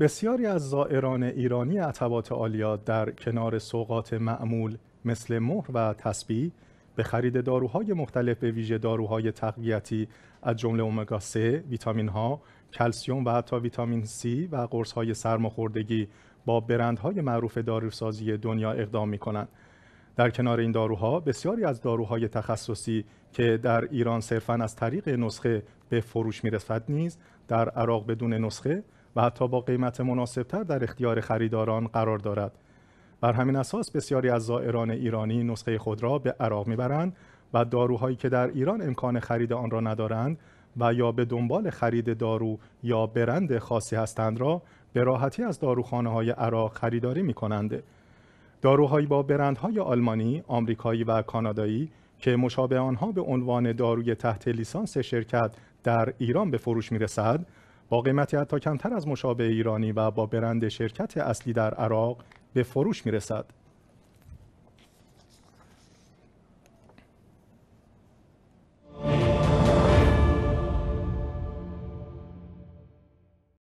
بسیاری از زائران ایرانی عطبات عالیات در کنار سوقات معمول مثل مهر و تسبیح به خرید داروهای مختلف به ویژه داروهای تقویتی از جمله امگا 3، ویتامین ها، کلسیوم و حتی ویتامین C و قرص های سرماخوردگی با برندهای معروف داروسازی دنیا اقدام می کنند. در کنار این داروها بسیاری از داروهای تخصصی که در ایران صرفا از طریق نسخه به فروش می نیز در عراق بدون نسخه و حتی با قیمت مناسبتر در اختیار خریداران قرار دارد. بر همین اساس بسیاری از زائران ایرانی نسخه خود را به عراق میبرند و داروهایی که در ایران امکان خرید آن را ندارند و یا به دنبال خرید دارو یا برند خاصی هستند را به راحتی از داروخانه های عراق خریداری می کنند. داروهایی با برندهای آلمانی، آمریکایی و کانادایی که مشابه آنها به عنوان داروی تحت لیسانس شرکت در ایران به فروش می رسد، با قیمتی حتی کمتر از مشابه ایرانی و با برند شرکت اصلی در عراق به فروش می